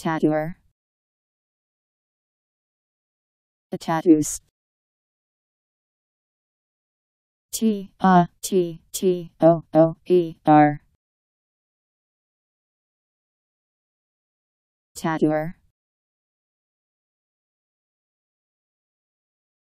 tattooer a tattoos T A T T O O E R tattooer